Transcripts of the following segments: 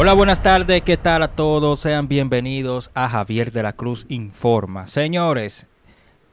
Hola, buenas tardes, ¿qué tal a todos? Sean bienvenidos a Javier de la Cruz Informa. Señores,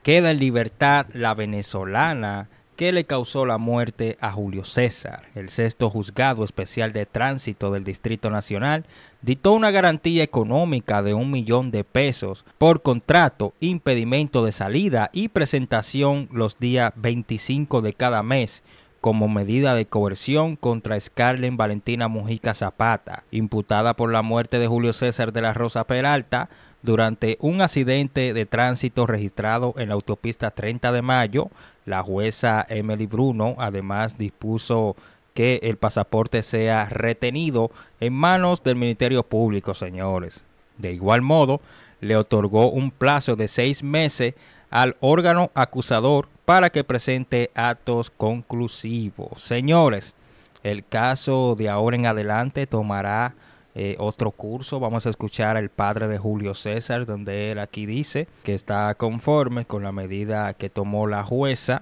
queda en libertad la venezolana que le causó la muerte a Julio César. El sexto juzgado especial de tránsito del Distrito Nacional dictó una garantía económica de un millón de pesos por contrato, impedimento de salida y presentación los días 25 de cada mes como medida de coerción contra Scarlett Valentina Mujica Zapata, imputada por la muerte de Julio César de la Rosa Peralta durante un accidente de tránsito registrado en la autopista 30 de mayo. La jueza Emily Bruno además dispuso que el pasaporte sea retenido en manos del Ministerio Público, señores. De igual modo, le otorgó un plazo de seis meses al órgano acusador para que presente actos conclusivos. Señores, el caso de ahora en adelante tomará eh, otro curso. Vamos a escuchar al padre de Julio César, donde él aquí dice que está conforme con la medida que tomó la jueza,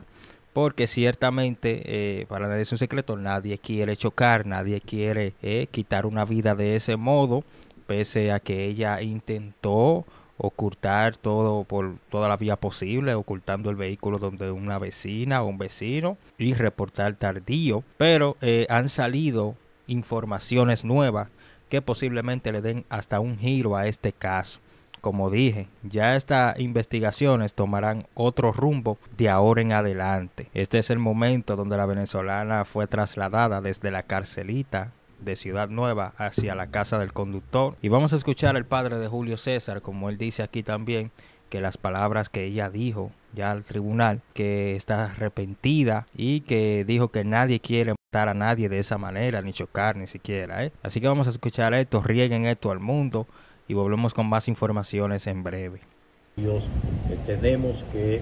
porque ciertamente, eh, para nadie es un secreto, nadie quiere chocar, nadie quiere eh, quitar una vida de ese modo, pese a que ella intentó ocultar todo por toda la vía posible, ocultando el vehículo donde una vecina o un vecino y reportar tardío. Pero eh, han salido informaciones nuevas que posiblemente le den hasta un giro a este caso. Como dije, ya estas investigaciones tomarán otro rumbo de ahora en adelante. Este es el momento donde la venezolana fue trasladada desde la carcelita de Ciudad Nueva hacia la casa del conductor. Y vamos a escuchar al padre de Julio César, como él dice aquí también, que las palabras que ella dijo ya al tribunal, que está arrepentida y que dijo que nadie quiere matar a nadie de esa manera, ni chocar ni siquiera. ¿eh? Así que vamos a escuchar esto, rieguen esto al mundo y volvemos con más informaciones en breve. Dios, eh, tenemos que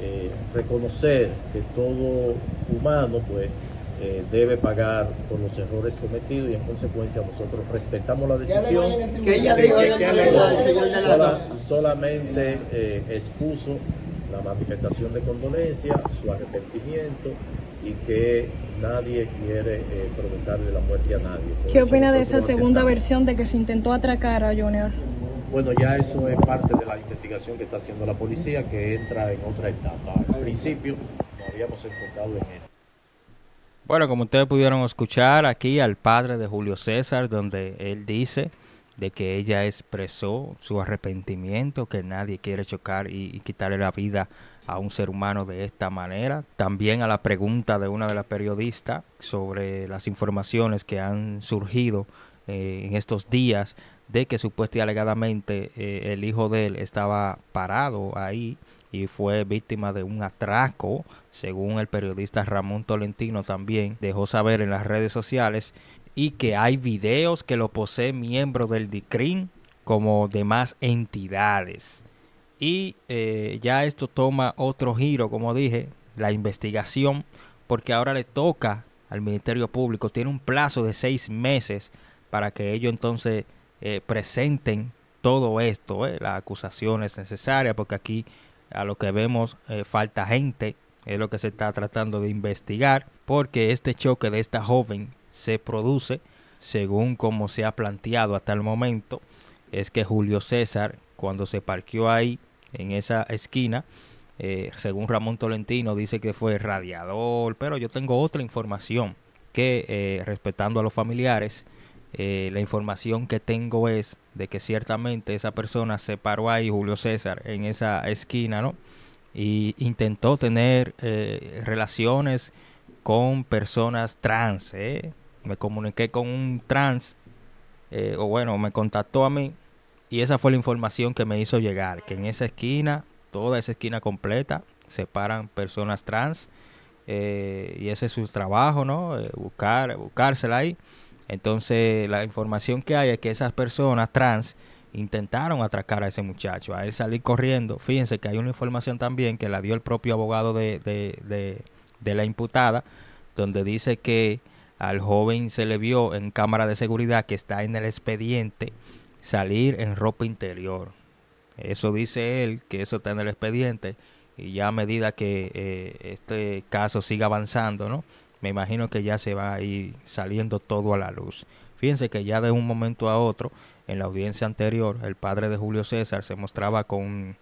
eh, reconocer que todo humano pues eh, debe pagar por los errores cometidos y en consecuencia nosotros respetamos la decisión que ella dijo solamente eh, expuso la manifestación de condolencia, su arrepentimiento y que nadie quiere eh, provocarle la muerte a nadie. ¿Qué opina de esa segunda versión de que se intentó atracar a Junior? Bueno, ya eso es parte de la investigación que está haciendo la policía, que entra en otra etapa. Al principio habíamos enfocado en él bueno, como ustedes pudieron escuchar aquí al padre de Julio César, donde él dice de que ella expresó su arrepentimiento, que nadie quiere chocar y, y, quitarle la vida a un ser humano de esta manera. También a la pregunta de una de las periodistas sobre las informaciones que han surgido eh, en estos días de que supuestamente alegadamente eh, el hijo de él estaba parado ahí y fue víctima de un atraco, según el periodista Ramón Tolentino también dejó saber en las redes sociales, y que hay videos que lo posee miembro del Dicrim como demás entidades. Y eh, ya esto toma otro giro, como dije, la investigación, porque ahora le toca al Ministerio Público, tiene un plazo de seis meses para que ellos entonces eh, presenten todo esto, eh, la acusación es necesaria porque aquí a lo que vemos eh, falta gente, es lo que se está tratando de investigar, porque este choque de esta joven se produce, según como se ha planteado hasta el momento, es que Julio César, cuando se parqueó ahí, en esa esquina, según Ramón Tolentino, dice que fue radiador, pero yo tengo otra información que, respetando a los familiares, eh, la información que tengo es de que ciertamente esa persona se paró ahí, Julio César, en esa esquina, ¿no? Y intentó tener eh, relaciones con personas trans, ¿eh? Me comuniqué con un trans, eh, o bueno, me contactó a mí, y esa fue la información que me hizo llegar, que en esa esquina, toda esa esquina completa, se paran personas trans, y ese es su trabajo, ¿no? buscar, buscársela ahí. Entonces, la información que hay es que esas personas trans intentaron atracar a ese muchacho, a él salir corriendo. Fíjense que hay una información también que la dio el propio abogado de, de, de, la imputada, donde dice que al joven se le vio en cámara de seguridad que está en el expediente salir en ropa interior. Eso dice él, que eso está en el expediente, y ya a medida que eh, este caso siga avanzando, ¿no? me imagino que ya se va a ir saliendo todo a la luz. Fíjense que ya de un momento a otro, en la audiencia anterior, el padre de Julio César se mostraba con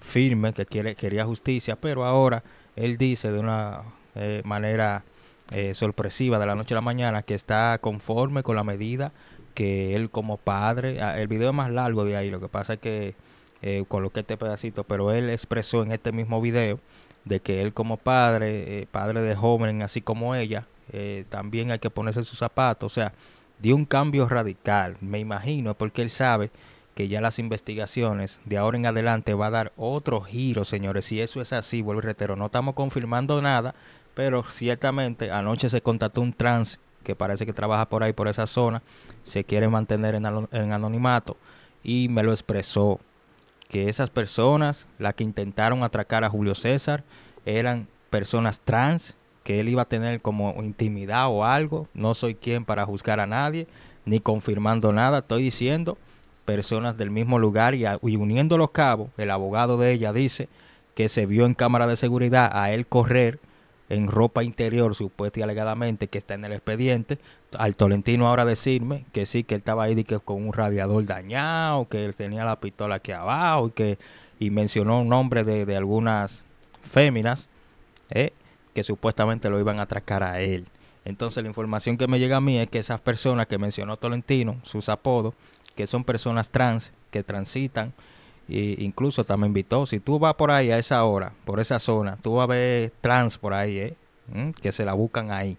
firme que quería justicia, pero ahora él dice de una eh, manera eh, sorpresiva de la noche a la mañana que está conforme con la medida que él como padre, ah, el video es más largo de ahí, lo que pasa es que eh, coloqué este pedacito, pero él expresó en este mismo video de que él como padre, eh, padre de joven así como ella, eh, también hay que ponerse sus zapatos, o sea, dio un cambio radical, me imagino, porque él sabe que ya las investigaciones de ahora en adelante va a dar otro giro, señores, si eso es así, vuelvo y reitero, no estamos confirmando nada, pero ciertamente anoche se contactó un trans que parece que trabaja por ahí, por esa zona, se quiere mantener en anonimato y me lo expresó que esas personas, las que intentaron atracar a Julio César, eran personas trans, que él iba a tener como intimidad o algo. No soy quien para juzgar a nadie, ni confirmando nada, estoy diciendo personas del mismo lugar y, uniendo los cabos, el abogado de ella dice que se vio en cámara de seguridad a él correr en ropa interior, supuesta y alegadamente, que está en el expediente. Al Tolentino ahora decirme que sí, que él estaba ahí que con un radiador dañado, que él tenía la pistola aquí abajo y que y mencionó un nombre de, algunas féminas eh, que supuestamente lo iban a atracar a él. Entonces la información que me llega a mí es que esas personas que mencionó Tolentino, sus apodos, que son personas trans que transitan incluso también invitó, si tú vas por ahí a esa hora, por esa zona, tú vas a ver trans por ahí, ¿eh? Mm, que se la buscan ahí,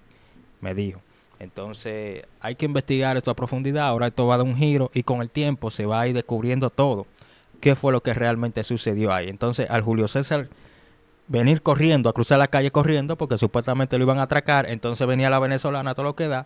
me dijo. Entonces hay que investigar esto a profundidad, ahora esto va a dar un giro y con el tiempo se va a ir descubriendo todo, qué fue lo que realmente sucedió ahí. Entonces al Julio César venir corriendo, a cruzar la calle corriendo, porque supuestamente lo iban a atracar, entonces venía la venezolana, todo lo que da,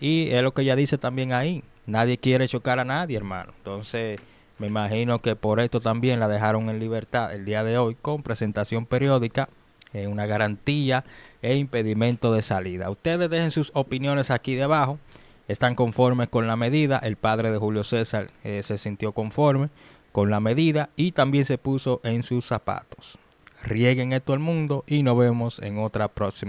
y es lo que ella dice también ahí, nadie quiere chocar a nadie, hermano. Entonces me imagino que por esto también la dejaron en libertad el día de hoy con presentación periódica, eh, una garantía e impedimento de salida. Ustedes dejen sus opiniones aquí debajo. Están conformes con la medida. El padre de Julio César eh, se sintió conforme con la medida y también se puso en sus zapatos. Rieguen esto al mundo y nos vemos en otra próxima.